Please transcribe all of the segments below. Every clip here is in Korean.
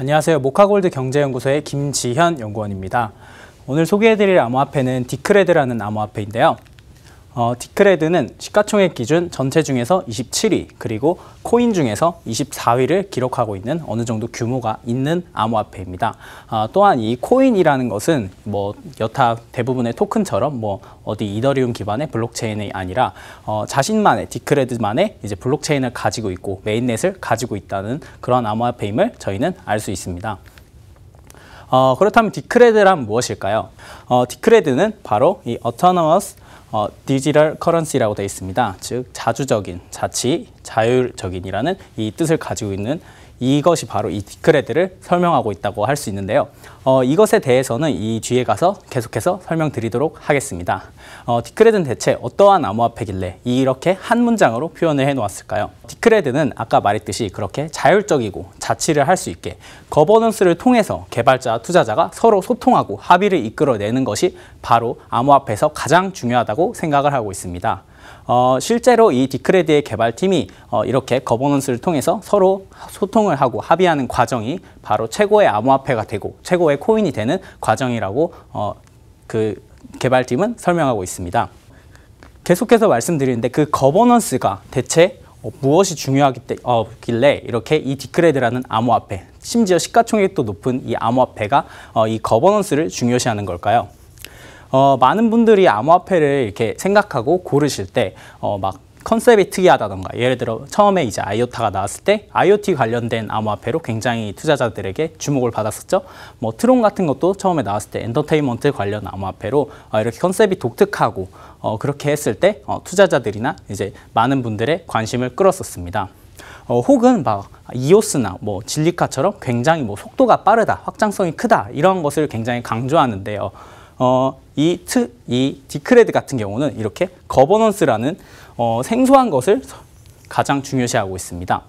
안녕하세요. 모카골드 경제연구소의 김지현 연구원입니다. 오늘 소개해드릴 암호화폐는 디크레드라는 암호화폐인데요. 어, 디크레드는 시가총액 기준 전체 중에서 27위 그리고 코인 중에서 24위를 기록하고 있는 어느 정도 규모가 있는 암호화폐입니다. 어, 또한 이 코인이라는 것은 뭐 여타 대부분의 토큰처럼 뭐 어디 이더리움 기반의 블록체인이 아니라 어, 자신만의 디크레드만의 이제 블록체인을 가지고 있고 메인넷을 가지고 있다는 그런 암호화폐임을 저희는 알 수 있습니다. 어, 그렇다면 디크레드란 무엇일까요? 어, 디크레드는 바로 이 Autonomous 어, 디지털 커런시라고 되어 있습니다. 즉 자주적인, 자치, 자율적인이라는 이 뜻을 가지고 있는 이것이 바로 이 디크레드를 설명하고 있다고 할 수 있는데요. 어, 이것에 대해서는 이 뒤에 가서 계속해서 설명드리도록 하겠습니다. 어, 디크레드는 대체 어떠한 암호화폐길래 이렇게 한 문장으로 표현을 해놓았을까요? 디크레드는 아까 말했듯이 그렇게 자율적이고 자치를 할 수 있게 거버넌스를 통해서 개발자와 투자자가 서로 소통하고 합의를 이끌어내는 것이 바로 암호화폐에서 가장 중요하다고 생각을 하고 있습니다. 어, 실제로 이 디크레드의 개발팀이 어, 이렇게 거버넌스를 통해서 서로 소통을 하고 합의하는 과정이 바로 최고의 암호화폐가 되고 최고의 코인이 되는 과정이라고 어, 그 개발팀은 설명하고 있습니다. 계속해서 말씀드리는데 그 거버넌스가 대체 어, 무엇이 중요하길래 어, 이렇게 이 디크레드라는 암호화폐 심지어 시가총액도 높은 이 암호화폐가 어, 이 거버넌스를 중요시하는 걸까요? 어, 많은 분들이 암호화폐를 이렇게 생각하고 고르실 때막 어, 컨셉이 특이하다던가 예를 들어 처음에 이제 아이오타가 나왔을 때 IoT 관련된 암호화폐로 굉장히 투자자들에게 주목을 받았었죠. 뭐 트론 같은 것도 처음에 나왔을 때 엔터테인먼트 관련 암호화폐로 어, 이렇게 컨셉이 독특하고 어, 그렇게 했을 때 어, 투자자들이나 이제 많은 분들의 관심을 끌었었습니다. 어, 혹은 막 이오스나 뭐 진리카처럼 굉장히 뭐 속도가 빠르다, 확장성이 크다 이런 것을 굉장히 강조하는데요. 어, 이, 트, 이 디크레드 같은 경우는 이렇게 거버넌스라는 어, 생소한 것을 가장 중요시하고 있습니다.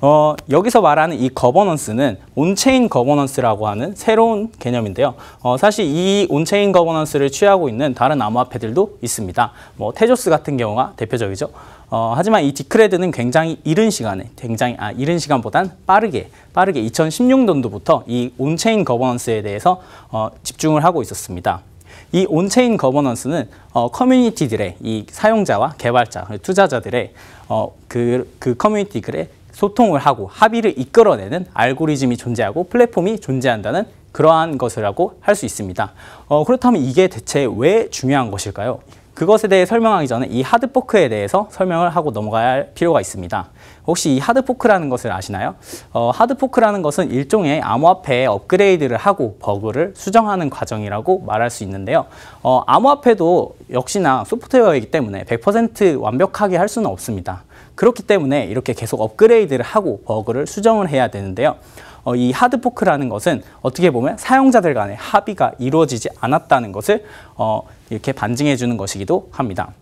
어, 여기서 말하는 이 거버넌스는 온체인 거버넌스라고 하는 새로운 개념인데요. 어, 사실 이 온체인 거버넌스를 취하고 있는 다른 암호화폐들도 있습니다. 뭐 테조스 같은 경우가 대표적이죠. 어, 하지만 이 디크레드는 굉장히 이른 시간에, 굉장히 아 이른 시간보단 빠르게, 빠르게 2016년도부터 이 온체인 거버넌스에 대해서 어, 집중을 하고 있었습니다. 이 온체인 거버넌스는 어, 커뮤니티들의 이 사용자와 개발자, 투자자들의 어, 그, 그 커뮤니티 글에 소통을 하고 합의를 이끌어내는 알고리즘이 존재하고 플랫폼이 존재한다는 그러한 것이라고 할 수 있습니다. 어, 그렇다면 이게 대체 왜 중요한 것일까요? 그것에 대해 설명하기 전에 이 하드포크에 대해서 설명을 하고 넘어가야 할 필요가 있습니다. 혹시 이 하드포크라는 것을 아시나요? 어, 하드포크라는 것은 일종의 암호화폐의 업그레이드를 하고 버그를 수정하는 과정이라고 말할 수 있는데요. 어, 암호화폐도 역시나 소프트웨어이기 때문에 100% 완벽하게 할 수는 없습니다. 그렇기 때문에 이렇게 계속 업그레이드를 하고 버그를 수정을 해야 되는데요. 어, 이 하드포크라는 것은 어떻게 보면 사용자들 간의 합의가 이루어지지 않았다는 것을 어, 이렇게 반증해 주는 것이기도 합니다.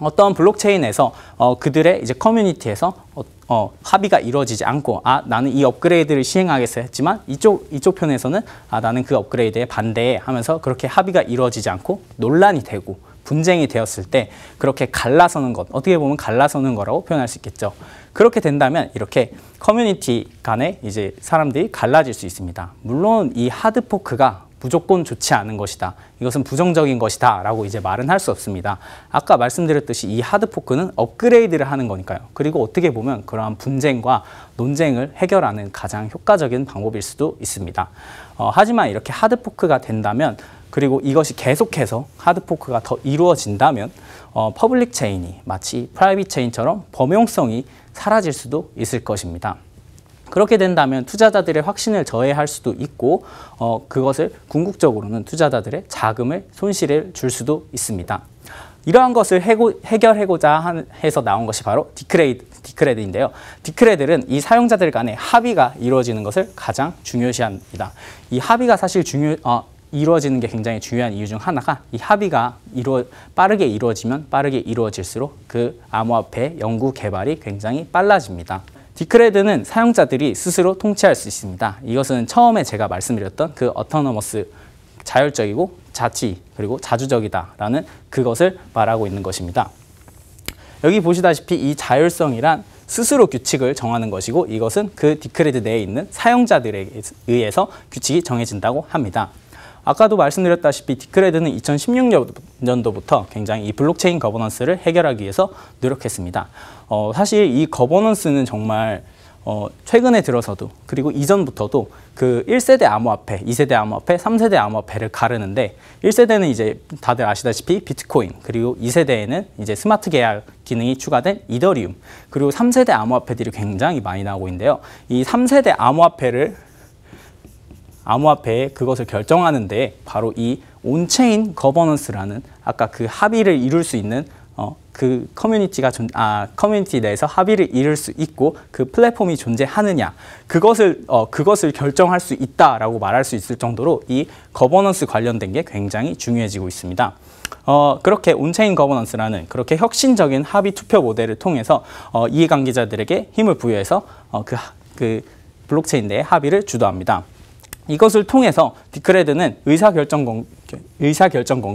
어떤 블록체인에서 어, 그들의 이제 커뮤니티에서 어, 어, 합의가 이루어지지 않고 아 나는 이 업그레이드를 시행하겠어 했지만 이쪽 이쪽 편에서는 아 나는 그 업그레이드에 반대해 하면서 그렇게 합의가 이루어지지 않고 논란이 되고 분쟁이 되었을 때 그렇게 갈라서는 것, 어떻게 보면 갈라서는 거라고 표현할 수 있겠죠. 그렇게 된다면 이렇게 커뮤니티 간에 이제 사람들이 갈라질 수 있습니다. 물론 이 하드포크가 무조건 좋지 않은 것이다. 이것은 부정적인 것이다. 라고 이제 말은 할 수 없습니다. 아까 말씀드렸듯이 이 하드포크는 업그레이드를 하는 거니까요. 그리고 어떻게 보면 그러한 분쟁과 논쟁을 해결하는 가장 효과적인 방법일 수도 있습니다. 어, 하지만 이렇게 하드포크가 된다면 그리고 이것이 계속해서 하드포크가 더 이루어진다면 어, 퍼블릭 체인이 마치 프라이빗 체인처럼 범용성이 사라질 수도 있을 것입니다. 그렇게 된다면 투자자들의 확신을 저해할 수도 있고 어, 그것을 궁극적으로는 투자자들의 자금을 손실을 줄 수도 있습니다. 이러한 것을 해고, 해결하고자 해서 나온 것이 바로 디크레이드, 디크레드인데요. 디크레드는 이 사용자들 간의 합의가 이루어지는 것을 가장 중요시합니다. 이 합의가 사실 중요, 어, 이루어지는 게 굉장히 중요한 이유 중 하나가 이 합의가 이루어, 빠르게 이루어지면 빠르게 이루어질수록 그 암호화폐 연구 개발이 굉장히 빨라집니다. 디크레드는 사용자들이 스스로 통치할 수 있습니다. 이것은 처음에 제가 말씀드렸던 그 어터너머스 자율적이고 자치 그리고 자주적이다라는 그것을 말하고 있는 것입니다. 여기 보시다시피 이 자율성이란 스스로 규칙을 정하는 것이고 이것은 그 디크레드 내에 있는 사용자들에 의해서 규칙이 정해진다고 합니다. 아까도 말씀드렸다시피 디크레드는 2016년도부터 굉장히 이 블록체인 거버넌스를 해결하기 위해서 노력했습니다. 어, 사실 이 거버넌스는 정말 어, 최근에 들어서도 그리고 이전부터도 그 1세대 암호화폐, 2세대 암호화폐, 3세대 암호화폐를 가르는데 1세대는 이제 다들 아시다시피 비트코인 그리고 2세대에는 이제 스마트 계약 기능이 추가된 이더리움 그리고 3세대 암호화폐들이 굉장히 많이 나오고 있는데요. 이 3세대 암호화폐를 암호화폐에 그것을 결정하는 데 바로 이 온체인 거버넌스라는 아까 그 합의를 이룰 수 있는 어, 그 커뮤니티가 존, 아, 커뮤니티 내에서 합의를 이룰 수 있고 그 플랫폼이 존재하느냐 그것을 어, 그것을 결정할 수 있다라고 말할 수 있을 정도로 이 거버넌스 관련된 게 굉장히 중요해지고 있습니다. 어, 그렇게 온체인 거버넌스라는 그렇게 혁신적인 합의 투표 모델을 통해서 어, 이해관계자들에게 힘을 부여해서 어, 그, 그 블록체인 내의 합의를 주도합니다. 이것을 통해서 디크레드는 의사결정권,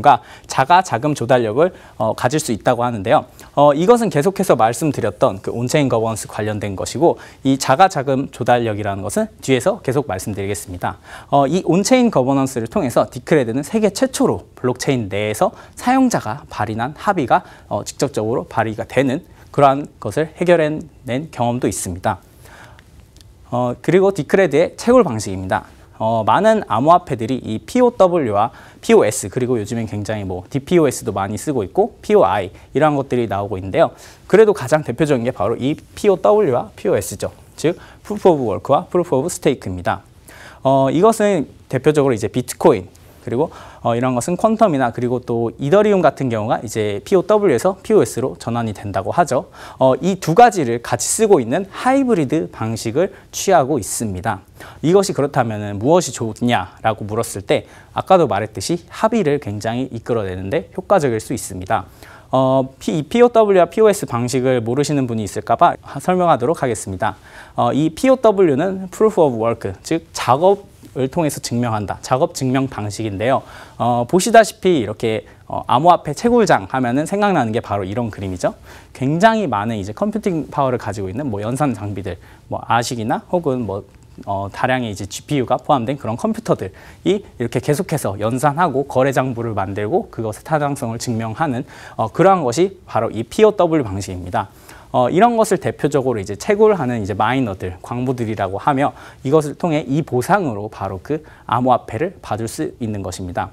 과 자가 자금 조달력을 어, 가질 수 있다고 하는데요. 어, 이것은 계속해서 말씀드렸던 그 온체인 거버넌스 관련된 것이고 이 자가 자금 조달력이라는 것은 뒤에서 계속 말씀드리겠습니다. 어, 이 온체인 거버넌스를 통해서 디크레드는 세계 최초로 블록체인 내에서 사용자가 발인한 합의가 어, 직접적으로 발의가 되는 그러한 것을 해결해낸 경험도 있습니다. 어, 그리고 디크레드의 채굴 방식입니다. 어, 많은 암호화폐들이 이 POW와 POS 그리고 요즘엔 굉장히 뭐 DPoS도 많이 쓰고 있고 POI 이런 것들이 나오고 있는데요. 그래도 가장 대표적인 게 바로 이 POW와 POS죠. 즉 Proof of Work와 Proof of Stake입니다. 어, 이것은 대표적으로 이제 비트코인 그리고 어, 이런 것은 퀀텀이나 그리고 또 이더리움 같은 경우가 이제 POW에서 POS로 전환이 된다고 하죠. 어, 이두 가지를 같이 쓰고 있는 하이브리드 방식을 취하고 있습니다. 이것이 그렇다면 무엇이 좋냐라고 물었을 때 아까도 말했듯이 합의를 굉장히 이끌어내는데 효과적일 수 있습니다. 어, POW와 POS 방식을 모르시는 분이 있을까봐 설명하도록 하겠습니다. 어, 이 POW는 Proof of Work, 즉 작업 을 통해서 증명한다. 작업 증명 방식인데요. 어, 보시다시피 이렇게 어, 암호화폐 채굴장 하면은 생각나는 게 바로 이런 그림이죠. 굉장히 많은 이제 컴퓨팅 파워를 가지고 있는 뭐 연산 장비들, 뭐 아식이나 혹은 뭐 어, 다량의 이제 GPU가 포함된 그런 컴퓨터들이 이렇게 계속해서 연산하고 거래 장부를 만들고 그것의 타당성을 증명하는 어, 그러한 것이 바로 이 POW 방식입니다. 어, 이런 것을 대표적으로 이제 채굴하는 이제 마이너들, 광부들이라고 하며 이것을 통해 이 보상으로 바로 그 암호화폐를 받을 수 있는 것입니다.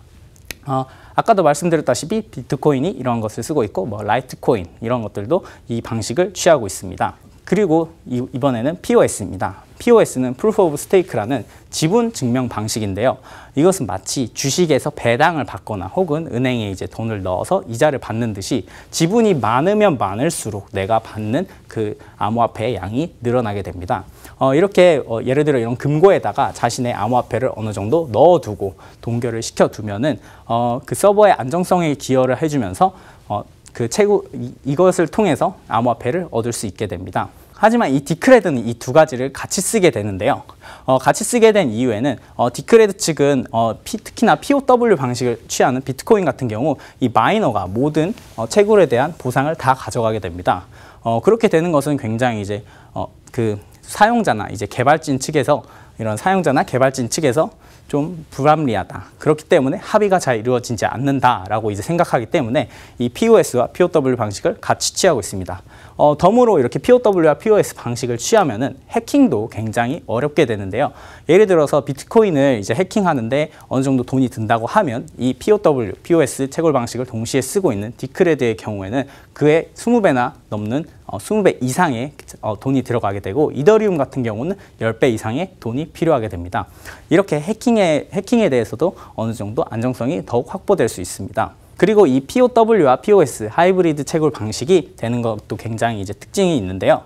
어, 아까도 말씀드렸다시피 비트코인이 이런 것을 쓰고 있고 뭐 라이트코인 이런 것들도 이 방식을 취하고 있습니다. 그리고 이, 이번에는 POS입니다. POS는 Proof of Stake라는 지분 증명 방식인데요. 이것은 마치 주식에서 배당을 받거나 혹은 은행에 이제 돈을 넣어서 이자를 받는 듯이 지분이 많으면 많을수록 내가 받는 그 암호화폐의 양이 늘어나게 됩니다. 어, 이렇게 어, 예를 들어 이런 금고에다가 자신의 암호화폐를 어느 정도 넣어두고 동결을 시켜두면은 어, 그 서버의 안정성에 기여를 해주면서 어, 그 최고 이것을 통해서 암호화폐를 얻을 수 있게 됩니다. 하지만 이 디크레드는 이 두 가지를 같이 쓰게 되는데요. 어, 같이 쓰게 된 이유에는 어, 디크레드 측은 어, 피, 특히나 POW 방식을 취하는 비트코인 같은 경우 이 마이너가 모든 어, 채굴에 대한 보상을 다 가져가게 됩니다. 어, 그렇게 되는 것은 굉장히 이제 어, 그 사용자나 이제 개발진 측에서 이런 사용자나 개발진 측에서 좀 불합리하다. 그렇기 때문에 합의가 잘 이루어지지 않는다라고 이제 생각하기 때문에 이 POS와 POW 방식을 같이 취하고 있습니다. 어, 덤으로 이렇게 POW와 POS 방식을 취하면은 해킹도 굉장히 어렵게 되는데요. 예를 들어서 비트코인을 이제 해킹하는데 어느 정도 돈이 든다고 하면 이 POW, POS 채굴 방식을 동시에 쓰고 있는 디크레드의 경우에는 그의 20배나 넘는 20배 어, 이상의 어, 돈이 들어가게 되고 이더리움 같은 경우는 10배 이상의 돈이 필요하게 됩니다. 이렇게 해킹에, 해킹에 대해서도 어느 정도 안정성이 더욱 확보될 수 있습니다. 그리고 이 POW와 POS 하이브리드 채굴 방식이 되는 것도 굉장히 이제 특징이 있는데요.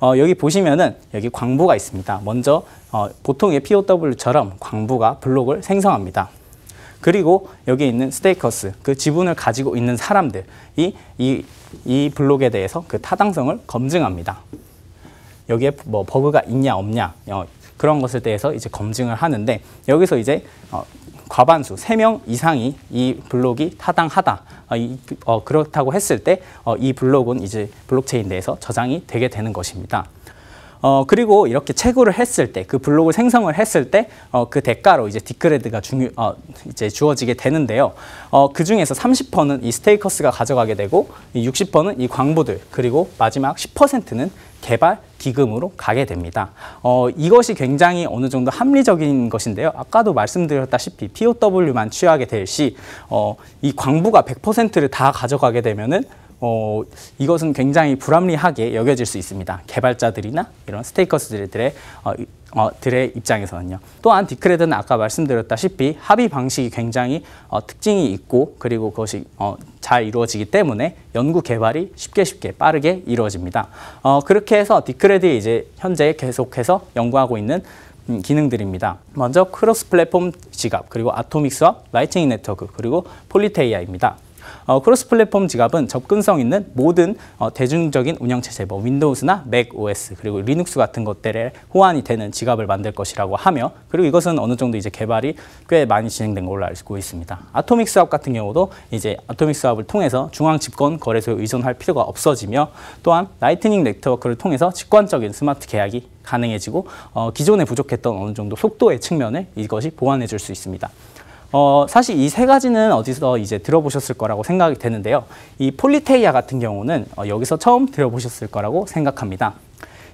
어, 여기 보시면은 여기 광부가 있습니다. 먼저 어, 보통의 POW처럼 광부가 블록을 생성합니다. 그리고 여기 있는 스테이커스 그 지분을 가지고 있는 사람들이 이, 이 블록에 대해서 그 타당성을 검증합니다. 여기에 뭐 버그가 있냐 없냐 어, 그런 것에 대해서 이제 검증을 하는데 여기서 이제 어, 과반수 세명 이상이 이 블록이 타당하다 어, 이, 어, 그렇다고 했을 때이 어, 블록은 이제 블록체인 내에서 저장이 되게 되는 것입니다. 어, 그리고 이렇게 채굴을 했을 때, 그 블록을 생성을 했을 때, 어, 그 대가로 이제 디크레드가 중요, 어, 이제 주어지게 되는데요. 어, 그 중에서 30%는 이 스테이커스가 가져가게 되고, 60%는 이 광부들, 그리고 마지막 10%는 개발 기금으로 가게 됩니다. 어, 이것이 굉장히 어느 정도 합리적인 것인데요. 아까도 말씀드렸다시피 POW만 취하게 될 시, 어, 이 광부가 100%를 다 가져가게 되면은 어, 이것은 굉장히 불합리하게 여겨질 수 있습니다. 개발자들이나 이런 스테이커스들의 어, 어, 들의 입장에서는요. 또한 디크레드는 아까 말씀드렸다시피 합의 방식이 굉장히 어, 특징이 있고 그리고 그것이 어, 잘 이루어지기 때문에 연구 개발이 쉽게 쉽게 빠르게 이루어집니다. 어, 그렇게 해서 디크레드에 이제 현재 계속해서 연구하고 있는 음, 기능들입니다. 먼저 크로스 플랫폼 지갑, 그리고 아토믹 스와 라이팅 네트워크, 그리고 폴리테이아입니다. 어, 크로스 플랫폼 지갑은 접근성 있는 모든 어, 대중적인 운영체제, 뭐 윈도우스나 맥 OS 그리고 리눅스 같은 것들에 호환이 되는 지갑을 만들 것이라고 하며 그리고 이것은 어느 정도 이제 개발이 꽤 많이 진행된 걸로 알고 있습니다. 아토믹 스왑 같은 경우도 이제 아토믹 스왑을 통해서 중앙 집권 거래소에 의존할 필요가 없어지며 또한 라이트닝 네트워크를 통해서 직관적인 스마트 계약이 가능해지고 어, 기존에 부족했던 어느 정도 속도의 측면을 이것이 보완해 줄 수 있습니다. 어, 사실 이 세 가지는 어디서 이제 들어보셨을 거라고 생각이 되는데요. 이 폴리테이아 같은 경우는 어, 여기서 처음 들어보셨을 거라고 생각합니다.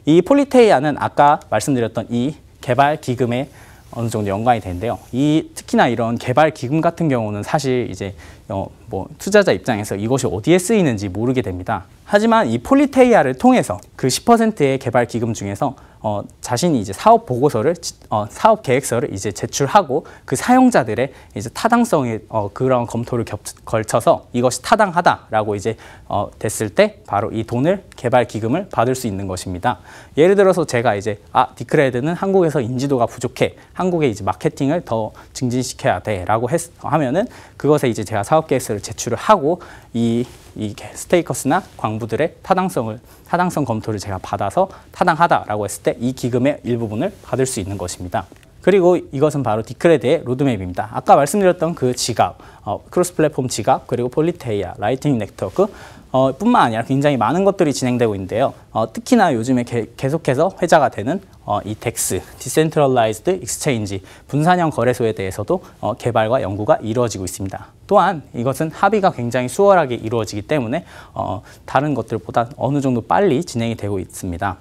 이 폴리테이아는 아까 말씀드렸던 이 개발 기금에 어느 정도 연관이 되는데요. 이 특히나 이런 개발 기금 같은 경우는 사실 이제 어, 뭐 투자자 입장에서 이것이 어디에 쓰이는지 모르게 됩니다. 하지만 이 폴리테이아를 통해서 그 10%의 개발 기금 중에서 어, 자신이 이제 사업 보고서를 어, 사업 계획서를 이제 제출하고 그 사용자들의 이제 타당성의 어, 그런 검토를 겹, 걸쳐서 이것이 타당하다라고 이제 어, 됐을 때 바로 이 돈을 개발 기금을 받을 수 있는 것입니다. 예를 들어서 제가 이제 아 디크레드는 한국에서 인지도가 부족해 한국에 이제 마케팅을 더 증진시켜야 돼라고 했, 하면은 그것에 이제 제가 사업 계획서를 제출을 하고 이이 스테이커스나 광부들의 타당성을 타당성 검토를 제가 받아서 타당하다라고 했을 때 이 기금의 일부분을 받을 수 있는 것입니다. 그리고 이것은 바로 디크레드의 로드맵입니다. 아까 말씀드렸던 그 지갑, 어, 크로스 플랫폼 지갑, 그리고 폴리테이아, 라이트 네트워크, 어, 뿐만 아니라 굉장히 많은 것들이 진행되고 있는데요. 어, 특히나 요즘에 개, 계속해서 회자가 되는 어, 이텍스 디센트럴라이즈드 익스체인지, 분산형 거래소에 대해서도 어, 개발과 연구가 이루어지고 있습니다. 또한 이것은 합의가 굉장히 수월하게 이루어지기 때문에 어, 다른 것들보다 어느 정도 빨리 진행이 되고 있습니다.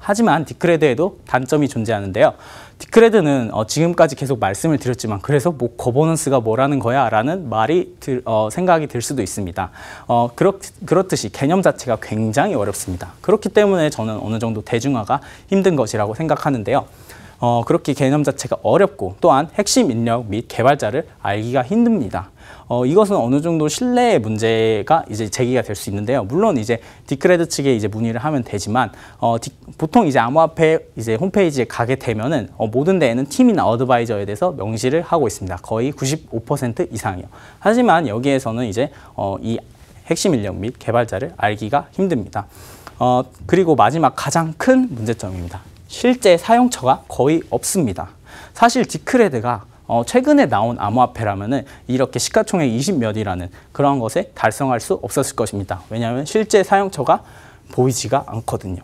하지만 디크레드에도 단점이 존재하는데요. 디크레드는 어, 지금까지 계속 말씀을 드렸지만 그래서 뭐 거버넌스가 뭐라는 거야 라는 말이 들, 어, 생각이 들 수도 있습니다. 어, 그렇, 그렇듯이 개념 자체가 굉장히 어렵습니다. 그렇기 때문에 저는 어느 정도 대중화가 힘든 것이라고 생각하는데요. 어, 그렇게 개념 자체가 어렵고 또한 핵심 인력 및 개발자를 알기가 힘듭니다. 어, 이것은 어느 정도 신뢰의 문제가 이제 제기가 될 수 있는데요. 물론 이제 디크레드 측에 이제 문의를 하면 되지만 어, 디, 보통 이제 암호화폐 이제 홈페이지에 가게 되면은 어, 모든 데에는 팀이나 어드바이저에 대해서 명시를 하고 있습니다. 거의 95% 이상이요. 하지만 여기에서는 이제 어, 이 핵심 인력 및 개발자를 알기가 힘듭니다. 어, 그리고 마지막 가장 큰 문제점입니다. 실제 사용처가 거의 없습니다. 사실 디크레드가 어, 최근에 나온 암호화폐라면은 이렇게 시가총액 20몇이라는 그런 것에 달성할 수 없었을 것입니다. 왜냐하면 실제 사용처가 보이지가 않거든요.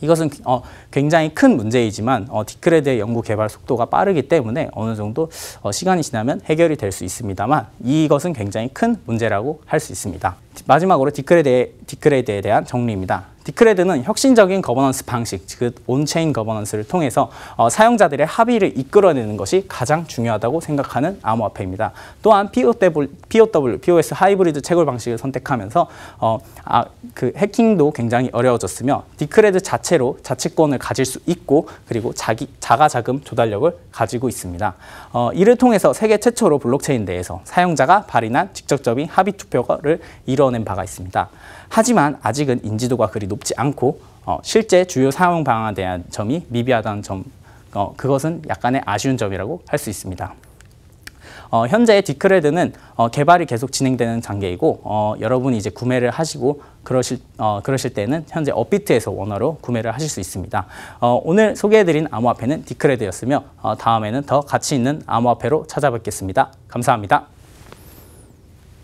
이것은 어, 굉장히 큰 문제이지만 어, 디크레드의 연구 개발 속도가 빠르기 때문에 어느 정도 어, 시간이 지나면 해결이 될 수 있습니다만 이것은 굉장히 큰 문제라고 할 수 있습니다. 마지막으로 디크레드에, 디크레드에 대한 정리입니다. 디크레드는 혁신적인 거버넌스 방식, 즉 온체인 거버넌스를 통해서 어, 사용자들의 합의를 이끌어내는 것이 가장 중요하다고 생각하는 암호화폐입니다. 또한 POW, p o s 하이브리드 채굴 방식을 선택하면서 어, 아, 그 해킹도 굉장히 어려워졌으며 디크레드 자체로 자치권을 가질 수 있고 그리고 자기 자가 자금 조달력을 가지고 있습니다. 어, 이를 통해서 세계 최초로 블록체인 내에서 사용자가 발인한 직접적인 합의 투표를 이뤄 이끌어낸 바가 있습니다. 하지만 아직은 인지도가 그리 높지 않고 어, 실제 주요 사용 방안에 대한 점이 미비하다는 점, 어, 그것은 약간의 아쉬운 점이라고 할 수 있습니다. 어, 현재 디크레드는 어, 개발이 계속 진행되는 단계이고 어, 여러분이 이제 구매를 하시고 그러실, 어, 그러실 때는 현재 업비트에서 원어로 구매를 하실 수 있습니다. 어, 오늘 소개해드린 암호화폐는 디크레드였으며 어, 다음에는 더 가치 있는 암호화폐로 찾아뵙겠습니다. 감사합니다.